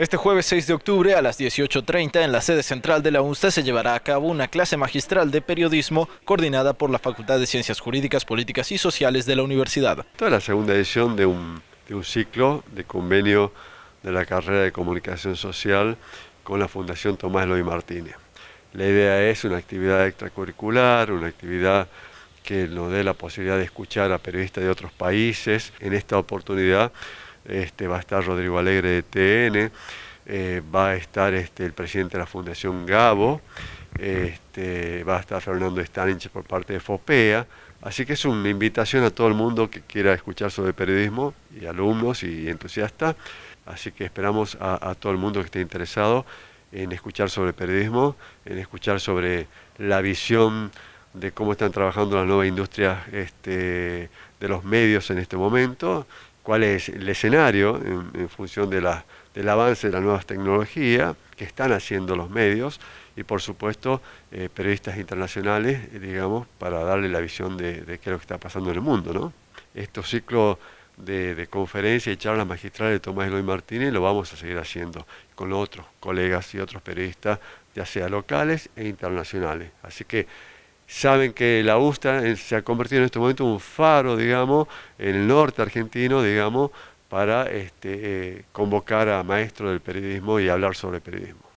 Este jueves 6 de octubre a las 18.30 en la sede central de la UNSTA se llevará a cabo una clase magistral de periodismo coordinada por la Facultad de Ciencias Jurídicas, Políticas y Sociales de la universidad. Esta es la segunda edición de un, ciclo de convenio de la carrera de comunicación social con la Fundación Tomás Eloy Martínez. La idea es una actividad extracurricular, una actividad que nos dé la posibilidad de escuchar a periodistas de otros países. En esta oportunidad este, va a estar Rodrigo Alegre de TN, eh, va a estar este, el presidente de la Fundación Gabo, este, va a estar Fernando Stalinch por parte de FOPEA, así que es una invitación a todo el mundo que quiera escuchar sobre periodismo, y alumnos y entusiastas, así que esperamos a, todo el mundo que esté interesado en escuchar sobre periodismo, en escuchar sobre la visión de cómo están trabajando las nuevas industrias de los medios en este momento cuál es el escenario en, función de del avance de las nuevas tecnologías que están haciendo los medios y por supuesto eh, periodistas internacionales, digamos, para darle la visión de, qué es lo que está pasando en el mundo. ¿no? Estos ciclos de, de conferencias y charlas magistrales de Tomás Eloy Martínez lo vamos a seguir haciendo con otros colegas y otros periodistas, ya sea locales e internacionales. Así que saben que la USTA se ha convertido en este momento en un faro, digamos, en el norte argentino, digamos, para este, eh, convocar a maestros del periodismo y hablar sobre periodismo.